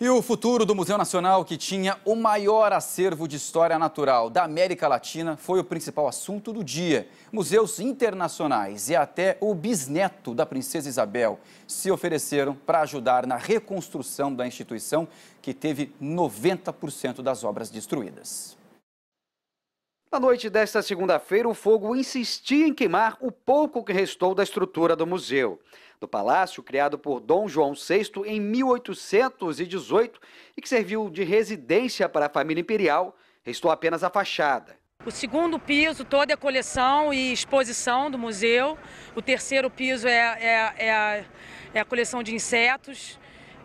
E o futuro do Museu Nacional, que tinha o maior acervo de história natural da América Latina, foi o principal assunto do dia. Museus internacionais e até o bisneto da princesa Isabel se ofereceram para ajudar na reconstrução da instituição, que teve 90% das obras destruídas. Na noite desta segunda-feira, o fogo insistia em queimar o pouco que restou da estrutura do museu. Do palácio, criado por Dom João VI em 1818 e que serviu de residência para a família imperial, restou apenas a fachada. O segundo piso, toda a coleção e exposição do museu. O terceiro piso é, é, é, a, é a coleção de insetos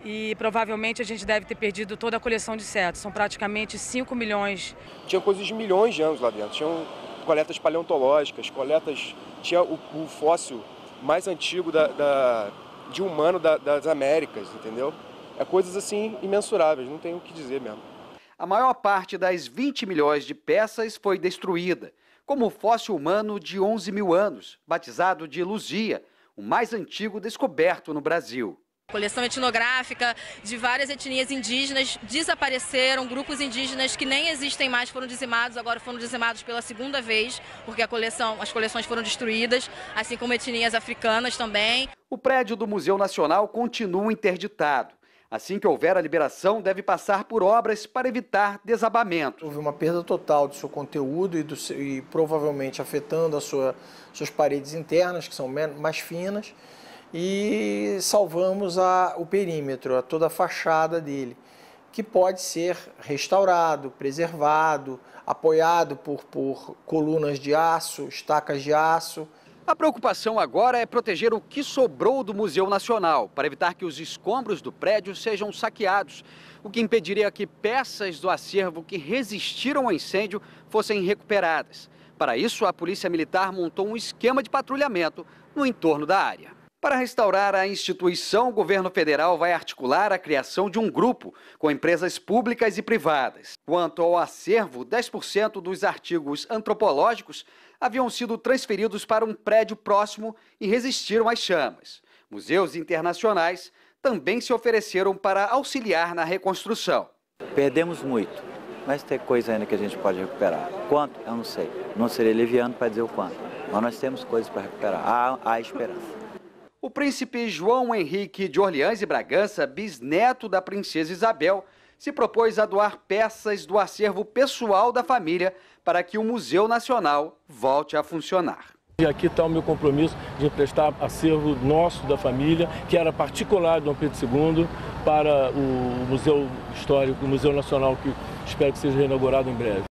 e provavelmente a gente deve ter perdido toda a coleção de insetos. São praticamente 5 milhões. Tinha coisas de milhões de anos lá dentro. Tinham coletas paleontológicas, coletas. Tinha o, o fóssil mais antigo da, da, de humano da, das Américas, entendeu? É coisas assim imensuráveis, não tem o que dizer mesmo. A maior parte das 20 milhões de peças foi destruída, como o fóssil humano de 11 mil anos, batizado de Luzia, o mais antigo descoberto no Brasil. Coleção etnográfica de várias etnias indígenas desapareceram, grupos indígenas que nem existem mais foram dizimados, agora foram dizimados pela segunda vez, porque coleção, as coleções foram destruídas, assim como etnias africanas também. O prédio do Museu Nacional continua interditado. Assim que houver a liberação, deve passar por obras para evitar desabamento. Houve uma perda total do seu conteúdo e, do seu, e provavelmente afetando as sua, suas paredes internas, que são mais finas e salvamos a, o perímetro, a toda a fachada dele, que pode ser restaurado, preservado, apoiado por, por colunas de aço, estacas de aço. A preocupação agora é proteger o que sobrou do Museu Nacional, para evitar que os escombros do prédio sejam saqueados, o que impediria que peças do acervo que resistiram ao incêndio fossem recuperadas. Para isso, a Polícia Militar montou um esquema de patrulhamento no entorno da área. Para restaurar a instituição, o governo federal vai articular a criação de um grupo com empresas públicas e privadas. Quanto ao acervo, 10% dos artigos antropológicos haviam sido transferidos para um prédio próximo e resistiram às chamas. Museus internacionais também se ofereceram para auxiliar na reconstrução. Perdemos muito, mas tem coisa ainda que a gente pode recuperar. Quanto? Eu não sei. Não seria leviano para dizer o quanto. Mas nós temos coisas para recuperar. Há, há esperança. O príncipe João Henrique de Orleans e Bragança, bisneto da princesa Isabel, se propôs a doar peças do acervo pessoal da família para que o Museu Nacional volte a funcionar. E aqui está o meu compromisso de emprestar acervo nosso da família, que era particular de Dom Pedro II, para o Museu Histórico, o Museu Nacional, que espero que seja reinaugurado em breve.